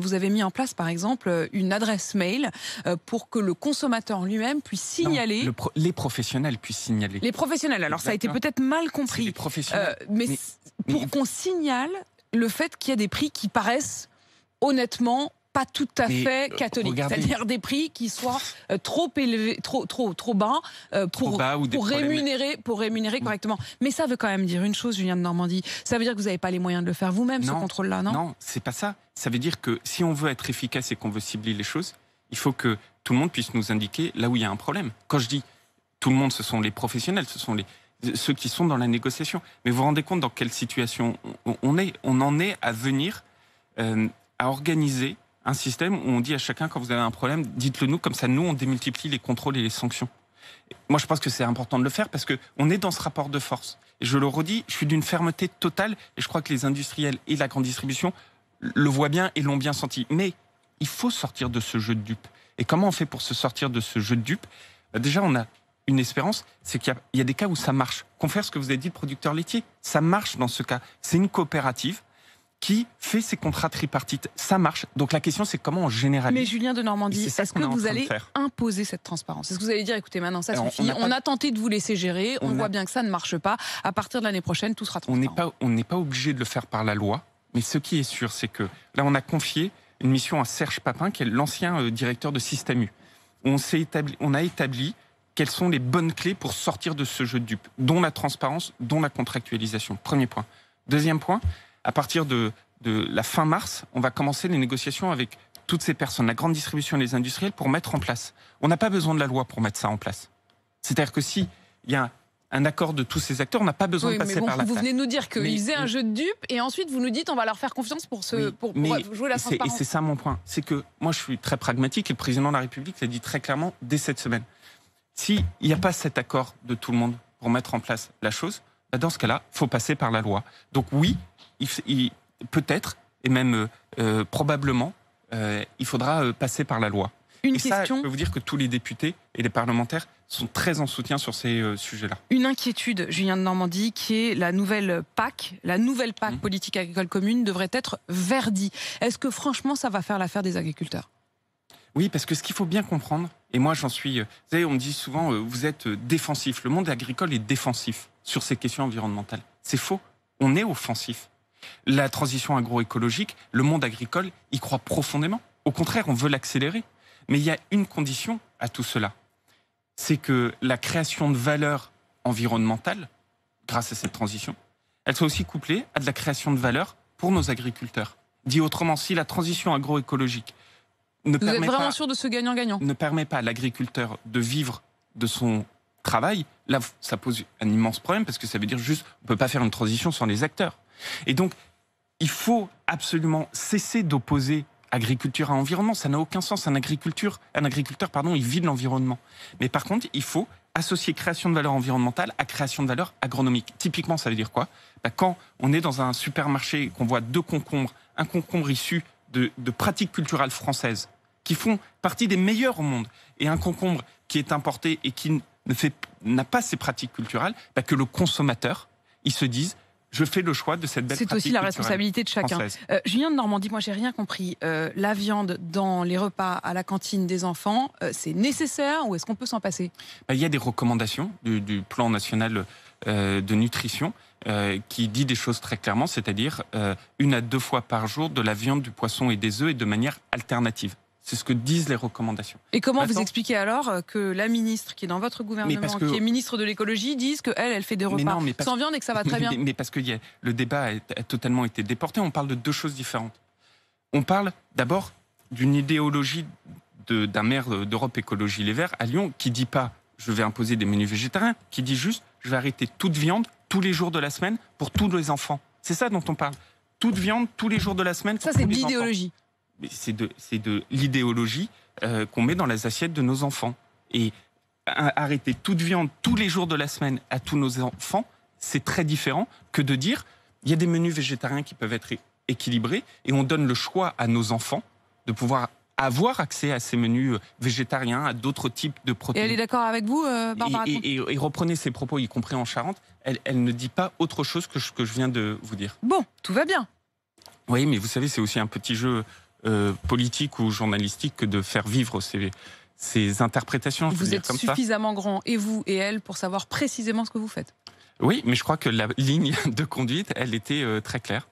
Vous avez mis en place, par exemple, euh, une adresse mail euh, pour que le consommateur lui-même puisse signaler. les professionnels puissent signaler. Les professionnels. Alors ça a été peut-être mal compris. Les professionnels. Euh, mais, pour qu'on signale le fait qu'il y a des prix qui paraissent honnêtement pas tout à fait euh, catholique, c'est-à-dire des prix qui soient euh, trop élevés, trop trop trop bas euh, pour, rémunérer pour rémunérer mm. correctement. Mais ça veut quand même dire une chose, Julien de Normandie. Ça veut dire que vous n'avez pas les moyens de le faire vous-même ce contrôle-là, non Non, c'est pas ça. Ça veut dire que si on veut être efficace et qu'on veut cibler les choses, il faut que tout le monde puisse nous indiquer là où il y a un problème. Quand je dis tout le monde, ce sont les professionnels, ce sont les ceux qui sont dans la négociation. Mais vous vous rendez compte dans quelle situation on est On en est à venir à organiser un système où on dit à chacun quand vous avez un problème, dites-le nous, comme ça nous on démultiplie les contrôles et les sanctions. Moi, je pense que c'est important de le faire parce que on est dans ce rapport de force. Et je le redis, je suis d'une fermeté totale et je crois que les industriels et la grande distribution le voient bien et l'ont bien senti. Mais il faut sortir de ce jeu de dupes. Et comment on fait pour se sortir de ce jeu de dupes bah, Déjà, on a une espérance, c'est qu'il y, a des cas où ça marche. Confère ce que vous avez dit, le producteur laitier, ça marche dans ce cas. C'est une coopérative qui fait ces contrats tripartites. Ça marche. Donc la question, c'est comment en général... Mais Julien de Normandie, est-ce que vous allez imposer cette transparence Est-ce que vous allez dire, écoutez, maintenant ça eh, suffit, on a, tenté de vous laisser gérer, on, voit bien que ça ne marche pas, à partir de l'année prochaine, tout sera transparent. On n'est pas, on n'est pas obligé de le faire par la loi, mais ce qui est sûr, c'est que là, on a confié une mission à Serge Papin, qui est l'ancien euh, directeur de Système U. On, établi, on a établi quelles sont les bonnes clés pour sortir de ce jeu de dupes, dont la transparence, dont la contractualisation. Premier point. Deuxième point, à partir de, la fin mars, on va commencer les négociations avec toutes ces personnes, la grande distribution et les industriels, pour mettre en place. On n'a pas besoin de la loi pour mettre ça en place. C'est-à-dire que si il y a un accord de tous ces acteurs, on n'a pas besoin de passer par la Vous venez nous dire qu'ils faisaient un jeu de dupes et ensuite vous nous dites on va leur faire confiance pour, ce, pour, jouer la transparence. Et c'est ça mon point. C'est que moi je suis très pragmatique et le président de la République l'a dit très clairement dès cette semaine. S'il n'y a pas cet accord de tout le monde pour mettre en place la chose, dans ce cas-là, faut passer par la loi. Donc oui, peut-être et même euh, probablement, euh, il faudra euh, passer par la loi. Une question. je peux vous dire que tous les députés et les parlementaires sont très en soutien sur ces sujets-là. Une inquiétude, Julien de Normandie, qui est la nouvelle PAC, la nouvelle PAC mmh. politique agricole commune devrait être verdie. Est-ce que franchement, ça va faire l'affaire des agriculteurs oui, parce que ce qu'il faut bien comprendre, et moi j'en suis, euh, vous savez, on me dit souvent, euh, vous êtes euh, défensif, le monde agricole est défensif sur ces questions environnementales. C'est faux, on est offensif. La transition agroécologique, le monde agricole y croit profondément. Au contraire, on veut l'accélérer. Mais il y a une condition à tout cela, c'est que la création de valeur environnementale, grâce à cette transition, elle soit aussi couplée à de la création de valeur pour nos agriculteurs. Dit autrement, si la transition agroécologique ne Vous permet êtes vraiment pas, sûr de ce gagnant-gagnant Ne permet pas à l'agriculteur de vivre de son travail. Là, ça pose un immense problème parce que ça veut dire juste ne peut pas faire une transition sans les acteurs. Et donc, il faut absolument cesser d'opposer agriculture à environnement. Ça n'a aucun sens. Un, agriculture, un agriculteur, pardon, il vit de l'environnement. Mais par contre, il faut associer création de valeur environnementale à création de valeur agronomique. Typiquement, ça veut dire quoi bah, Quand on est dans un supermarché et qu'on voit deux concombres, un concombre issu de, pratiques culturelles françaises qui font partie des meilleures au monde, et un concombre qui est importé et qui n'a pas ces pratiques culturelles, bah, que le consommateur, il se dise je fais le choix de cette belle C'est aussi la responsabilité de chacun. Euh, Julien de Normandie, moi j'ai rien compris. Euh, la viande dans les repas à la cantine des enfants, euh, c'est nécessaire ou est-ce qu'on peut s'en passer bah, Il y a des recommandations du, du plan national euh, de nutrition euh, qui dit des choses très clairement, c'est-à-dire euh, une à deux fois par jour de la viande, du poisson et des œufs et de manière alternative. C'est ce que disent les recommandations. Et comment vous expliquez alors que la ministre qui est dans votre gouvernement, qui est ministre de l'écologie, dise qu'elle, elle fait des repas sans viande et que ça va très bien mais, parce que le débat a, totalement été déporté. On parle de deux choses différentes. On parle d'abord d'une idéologie d'un maire d'Europe Écologie Les Verts à Lyon qui dit pas je vais imposer des menus végétariens, qui dit juste je vais arrêter toute viande tous les jours de la semaine pour tous les enfants. C'est ça dont on parle. Toute viande tous les jours de la semaine. Pour ça, c'est de l'idéologie. C'est de, l'idéologie euh, qu'on met dans les assiettes de nos enfants. Et arrêter toute viande tous les jours de la semaine à tous nos enfants, c'est très différent que de dire il y a des menus végétariens qui peuvent être équilibrés et on donne le choix à nos enfants de pouvoir avoir accès à ces menus euh, végétariens, à d'autres types de protéines. Et elle est d'accord avec vous, euh, Barbara et, reprenez ses propos, y compris en Charente, elle, ne dit pas autre chose que ce que je viens de vous dire. Bon, tout va bien. Oui, mais vous savez, c'est aussi un petit jeu euh, politique ou journalistique que de faire vivre ces, ces interprétations. Vous êtes suffisamment grand, et vous et elle, pour savoir précisément ce que vous faites. Oui, mais je crois que la ligne de conduite, elle était très claire.